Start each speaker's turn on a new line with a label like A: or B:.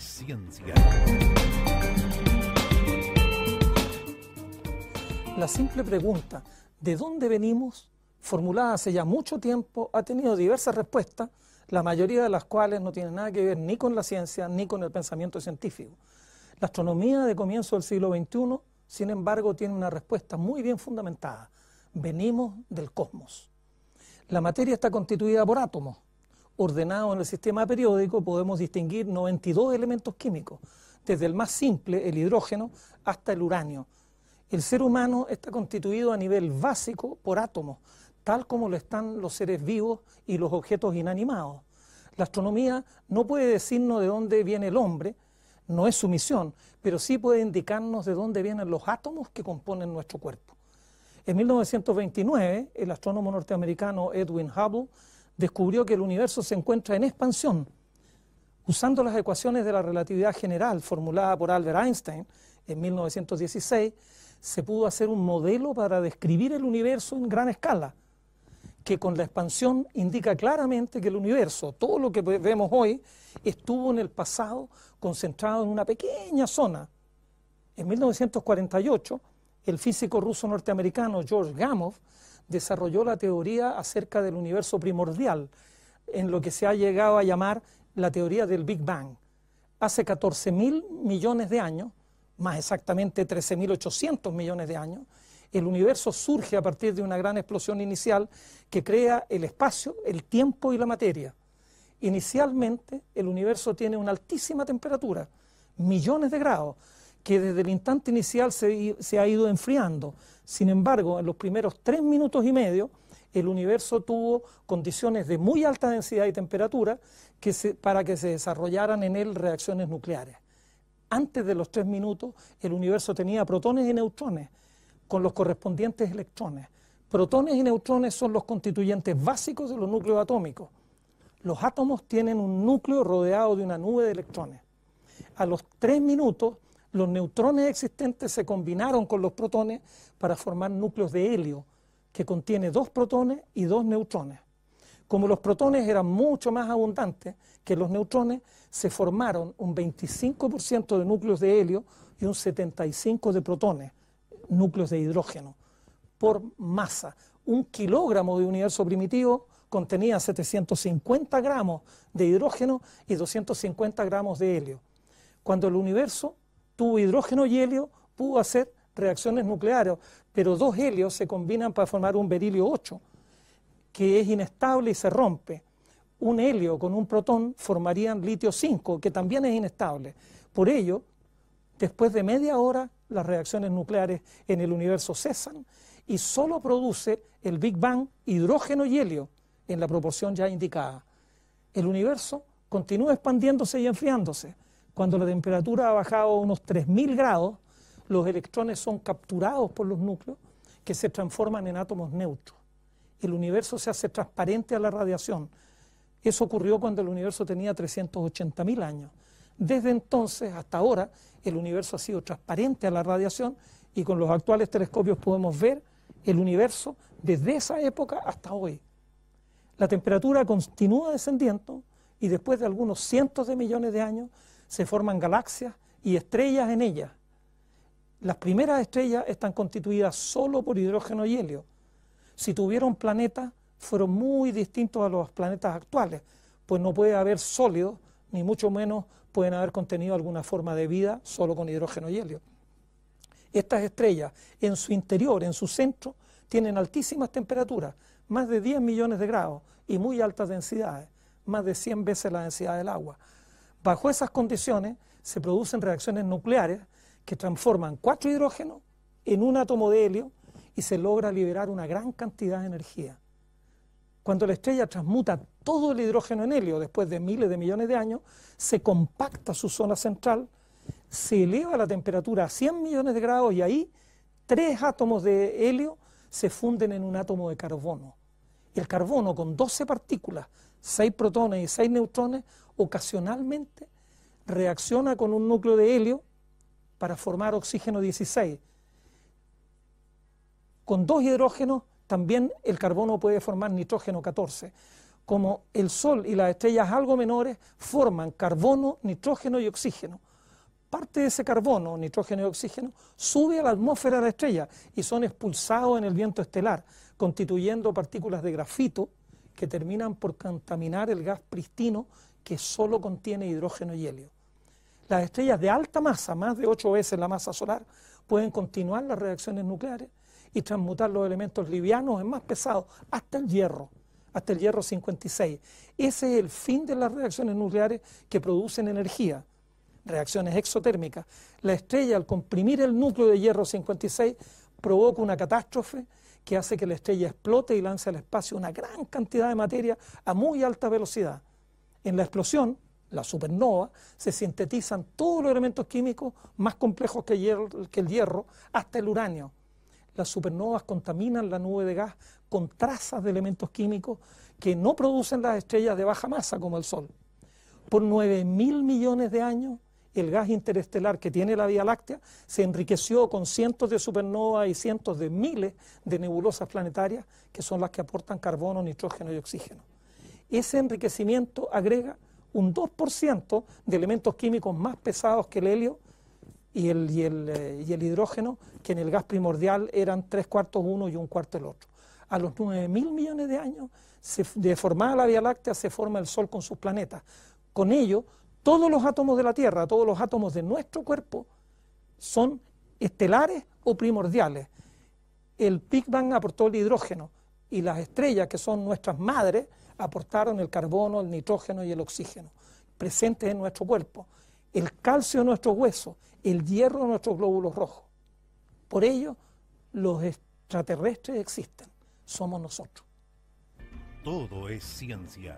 A: ciencia. La simple pregunta ¿de dónde venimos? formulada hace ya mucho tiempo, ha tenido diversas respuestas, la mayoría de las cuales no tienen nada que ver ni con la ciencia ni con el pensamiento científico. La astronomía de comienzo del siglo XXI, sin embargo, tiene una respuesta muy bien fundamentada. Venimos del cosmos. La materia está constituida por átomos, Ordenado en el sistema periódico, podemos distinguir 92 elementos químicos, desde el más simple, el hidrógeno, hasta el uranio. El ser humano está constituido a nivel básico por átomos, tal como lo están los seres vivos y los objetos inanimados. La astronomía no puede decirnos de dónde viene el hombre, no es su misión, pero sí puede indicarnos de dónde vienen los átomos que componen nuestro cuerpo. En 1929, el astrónomo norteamericano Edwin Hubble descubrió que el universo se encuentra en expansión. Usando las ecuaciones de la relatividad general formulada por Albert Einstein en 1916, se pudo hacer un modelo para describir el universo en gran escala, que con la expansión indica claramente que el universo, todo lo que vemos hoy, estuvo en el pasado concentrado en una pequeña zona. En 1948, el físico ruso norteamericano George Gamow desarrolló la teoría acerca del universo primordial, en lo que se ha llegado a llamar la teoría del Big Bang. Hace 14 mil millones de años, más exactamente 13.800 millones de años, el universo surge a partir de una gran explosión inicial que crea el espacio, el tiempo y la materia. Inicialmente el universo tiene una altísima temperatura, millones de grados, que desde el instante inicial se ha ido enfriando, sin embargo, en los primeros tres minutos y medio, el universo tuvo condiciones de muy alta densidad y temperatura que para que se desarrollaran en él reacciones nucleares. Antes de los tres minutos, el universo tenía protones y neutrones con los correspondientes electrones. Protones y neutrones son los constituyentes básicos de los núcleos atómicos. Los átomos tienen un núcleo rodeado de una nube de electrones. A los tres minutos, los neutrones existentes se combinaron con los protones para formar núcleos de helio, que contiene dos protones y dos neutrones. Como los protones eran mucho más abundantes que los neutrones, se formaron un 25% de núcleos de helio y un 75% de protones, núcleos de hidrógeno, por masa. Un kilogramo de universo primitivo contenía 750 gramos de hidrógeno y 250 gramos de helio. Cuando el universo tuvo hidrógeno y helio, pudo hacer reacciones nucleares, pero dos helios se combinan para formar un berilio 8, que es inestable y se rompe. Un helio con un protón formarían litio 5, que también es inestable. Por ello, después de media hora, las reacciones nucleares en el universo cesan y solo produce el Big Bang hidrógeno y helio en la proporción ya indicada. El universo continúa expandiéndose y enfriándose. Cuando la temperatura ha bajado unos 3.000 grados, los electrones son capturados por los núcleos que se transforman en átomos neutros. El universo se hace transparente a la radiación. Eso ocurrió cuando el universo tenía 380.000 años. Desde entonces hasta ahora, el universo ha sido transparente a la radiación y con los actuales telescopios podemos ver el universo desde esa época hasta hoy. La temperatura continúa descendiendo y después de algunos cientos de millones de años se forman galaxias y estrellas en ellas. Las primeras estrellas están constituidas solo por hidrógeno y helio. Si tuvieron planetas, fueron muy distintos a los planetas actuales, pues no puede haber sólidos, ni mucho menos pueden haber contenido alguna forma de vida solo con hidrógeno y helio. Estas estrellas en su interior, en su centro, tienen altísimas temperaturas, más de 10 millones de grados y muy altas densidades, más de 100 veces la densidad del agua. Bajo esas condiciones se producen reacciones nucleares que transforman cuatro hidrógenos en un átomo de helio y se logra liberar una gran cantidad de energía. Cuando la estrella transmuta todo el hidrógeno en helio después de miles de millones de años, se compacta su zona central, se eleva la temperatura a 100 millones de grados y ahí tres átomos de helio se funden en un átomo de carbono. el carbono con 12 partículas, 6 protones y 6 neutrones, ocasionalmente reacciona con un núcleo de helio para formar oxígeno 16. Con dos hidrógenos también el carbono puede formar nitrógeno 14. Como el Sol y las estrellas algo menores forman carbono, nitrógeno y oxígeno. Parte de ese carbono, nitrógeno y oxígeno, sube a la atmósfera de la estrella y son expulsados en el viento estelar, constituyendo partículas de grafito que terminan por contaminar el gas pristino que solo contiene hidrógeno y helio. Las estrellas de alta masa, más de ocho veces la masa solar, pueden continuar las reacciones nucleares y transmutar los elementos livianos en más pesados, hasta el hierro, hasta el hierro 56. Ese es el fin de las reacciones nucleares que producen energía, reacciones exotérmicas. La estrella, al comprimir el núcleo de hierro 56, provoca una catástrofe que hace que la estrella explote y lance al espacio una gran cantidad de materia a muy alta velocidad. En la explosión, la supernova, se sintetizan todos los elementos químicos más complejos que, el hierro, hasta el uranio. Las supernovas contaminan la nube de gas con trazas de elementos químicos que no producen las estrellas de baja masa como el Sol. Por 9.000 millones de años, el gas interestelar que tiene la Vía Láctea se enriqueció con cientos de supernovas y cientos de miles de nebulosas planetarias que son las que aportan carbono, nitrógeno y oxígeno ese enriquecimiento agrega un 2% de elementos químicos más pesados que el helio eh, y el, hidrógeno, que en el gas primordial eran tres cuartos uno y un cuarto el otro. A los 9.000 mil millones de años, se, de formada la Vía Láctea, se forma el Sol con sus planetas. Con ello, todos los átomos de la Tierra, todos los átomos de nuestro cuerpo, son estelares o primordiales. El Big Bang aportó el hidrógeno, y las estrellas, que son nuestras madres, aportaron el carbono, el nitrógeno y el oxígeno presentes en nuestro cuerpo, el calcio en nuestros huesos, el hierro en nuestros glóbulos rojos. Por ello, los extraterrestres existen, somos nosotros. Todo es ciencia.